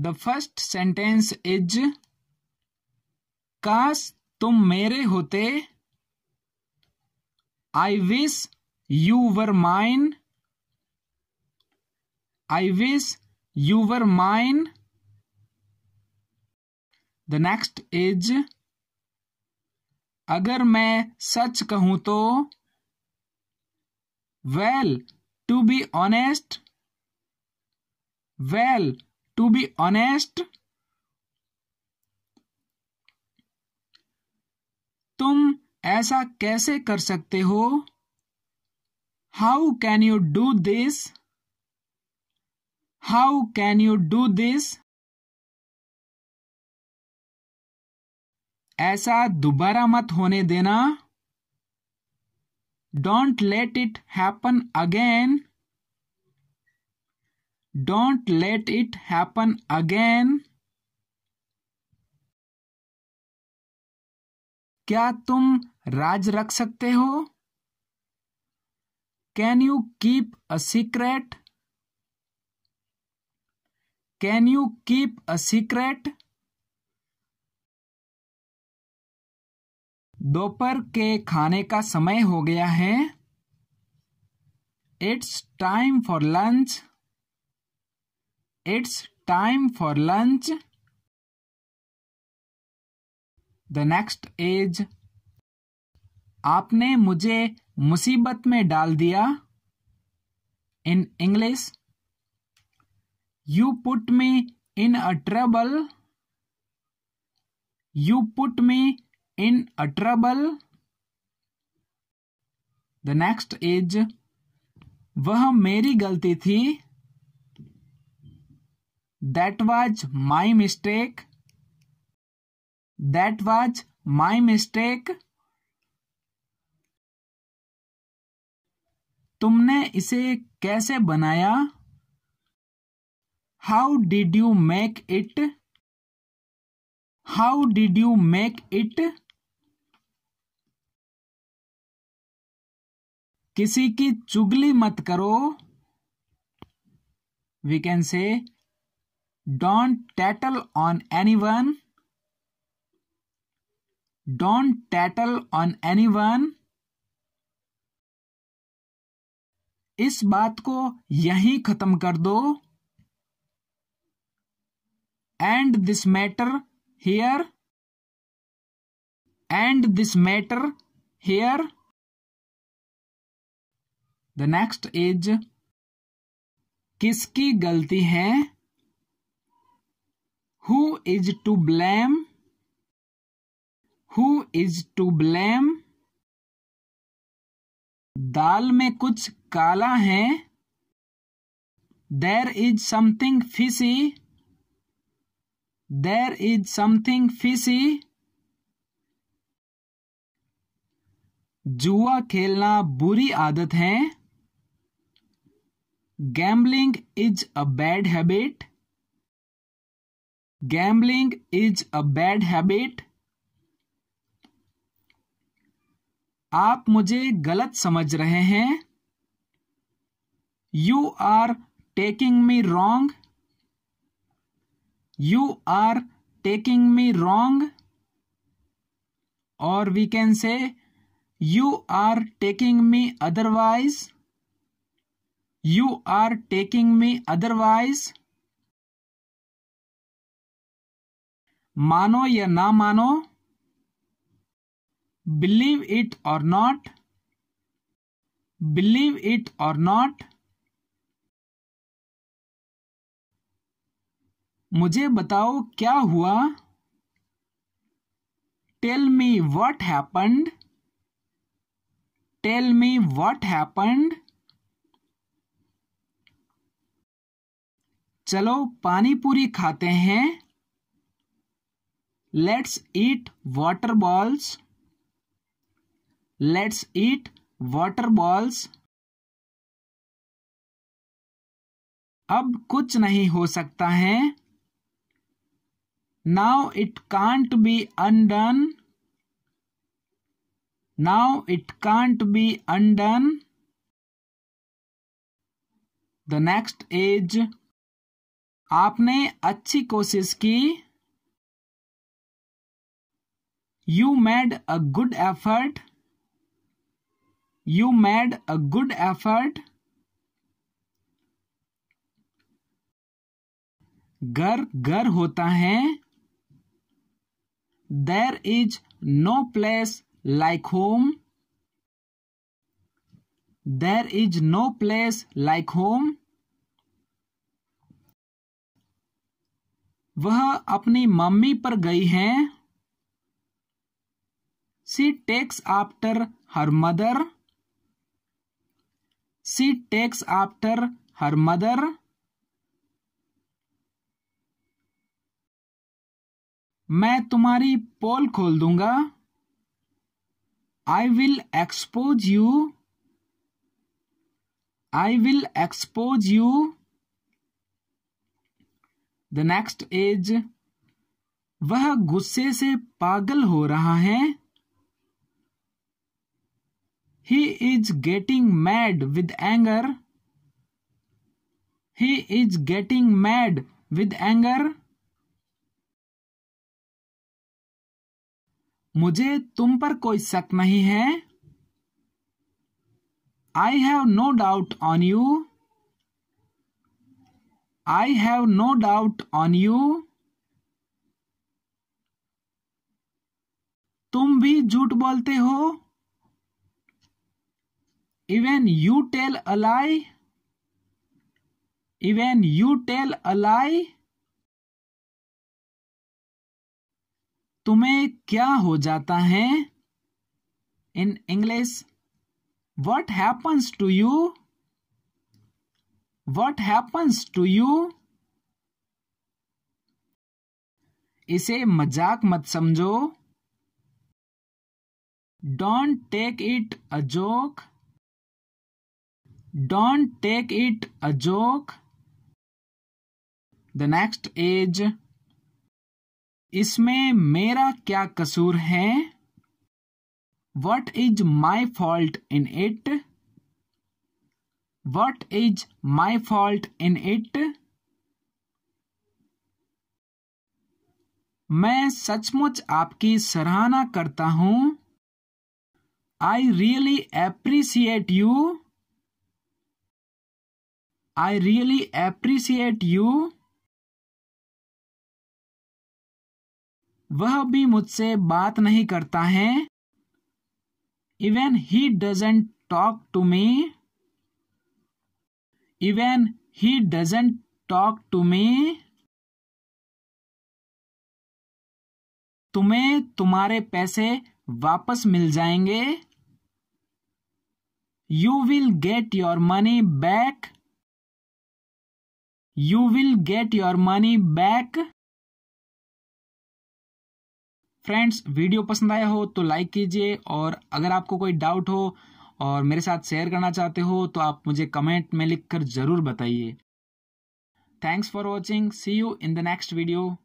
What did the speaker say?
The first sentence is काश तुम मेरे होते I wish you were mine I wish you were mine the next is अगर मैं सच कहूं तो well to be honest well to be honest तुम ऐसा कैसे कर सकते हो how can you do this how can you do this ऐसा दोबारा मत होने देना don't let it happen again don't let it happen again क्या तुम राज रख सकते हो can you keep a secret can you keep a secret दोपहर के खाने का समय हो गया है it's time for lunch it's time for lunch the next age आपने मुझे मुसीबत में डाल दिया in English you put me in a trouble you put me in a trouble the next age वह मेरी गलती थी that was my mistake that was my mistake तुमने इसे कैसे बनाया how did you make it how did you make it किसी की चुगली मत करो वी कैन से Don't tattle on anyone. Don't tattle on anyone. इस बात को यहीं खत्म कर दो end this matter here end this matter here the next is किसकी गलती है who is to blame who is to blame दाल में कुछ काला है there is something fishy there is something fishy जुआ खेलना बुरी आदत है gambling is a bad habit gambling is a bad habit आप मुझे गलत समझ रहे हैं you are taking me wrong you are taking me wrong or we can say you are taking me otherwise you are taking me otherwise मानो या ना मानो believe it or not believe it or not मुझे बताओ क्या हुआ tell me what happened tell me what happened चलो पानी पूरी खाते हैं let's eat water balls let's eat water balls अब कुछ नहीं हो सकता है now it can't be undone now it can't be undone the next is आपने अच्छी कोशिश की you made a good effort you made a good effort घर घर होता है there is no place like home there is no place like home वह अपनी मम्मी पर गई है she takes after her mother she takes after her mother मैं तुम्हारी पोल खोल दूंगा I will expose you I will expose you the next age वह गुस्से से पागल हो रहा है He is getting mad with anger. He is getting mad with anger. मुझे तुम पर कोई शक नहीं है I have no doubt on you I have no doubt on you तुम भी झूठ बोलते हो even you tell a lie even you tell a lie तुम्हें क्या हो जाता है in English what happens to you what happens to you इसे मजाक मत समझो don't take it a joke don't take it a joke the next age इसमें मेरा क्या कसूर है what is my fault in it what is my fault in it मैं सचमुच आपकी सराहना करता हूं I really appreciate you I really appreciate you. वह भी मुझसे बात नहीं करता है even he doesn't talk to me even he doesn't talk to me तुम्हें तुम्हारे पैसे वापस मिल जाएंगे you will get your money back you will get your money back friends video पसंद आया हो तो लाइक कीजिए और अगर आपको कोई डाउट हो और मेरे साथ शेयर करना चाहते हो तो आप मुझे कमेंट में लिखकर जरूर बताइए thanks for watching see you in the next video